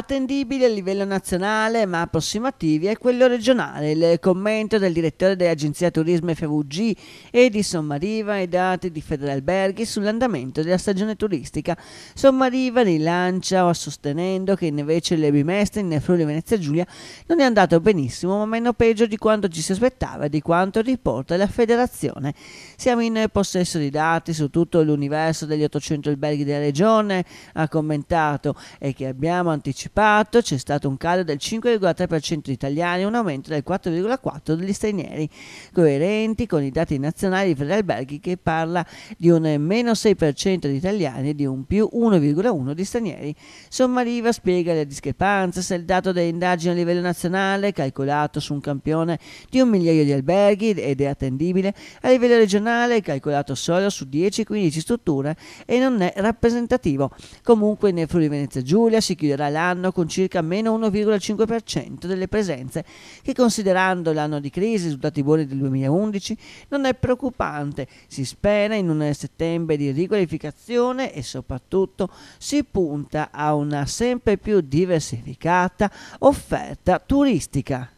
attendibili a livello nazionale ma approssimativi è quello regionale. Il commento del direttore dell'Agenzia Turismo FVG e di Sommariva e dati di Federalberghi sull'andamento della stagione turistica. Sommariva rilancia o sostenendo che invece le bimestre in Friuli Venezia Giulia non è andato benissimo ma meno peggio di quanto ci si aspettava e di quanto riporta la federazione. Siamo in possesso di dati su tutto l'universo degli 800 alberghi della regione, ha commentato, e che abbiamo anticipato anticipato, c'è stato un calo del 5,3% degli italiani e un aumento del 4,4% degli stranieri, coerenti con i dati nazionali di Federalberghi che parla di un meno 6% di italiani e di un più 1,1% di stranieri. Sommariva spiega le discrepanze se il dato delle indagini a livello nazionale, calcolato su un campione di un migliaio di alberghi ed è attendibile, a livello regionale è calcolato solo su 10-15 strutture e non è rappresentativo. Comunque nel Friuli Venezia Giulia si chiuderà l'anno quest'anno con circa meno 1,5% delle presenze che considerando l'anno di crisi, risultati buoni del 2011, non è preoccupante. Si spera in un settembre di riqualificazione e soprattutto si punta a una sempre più diversificata offerta turistica.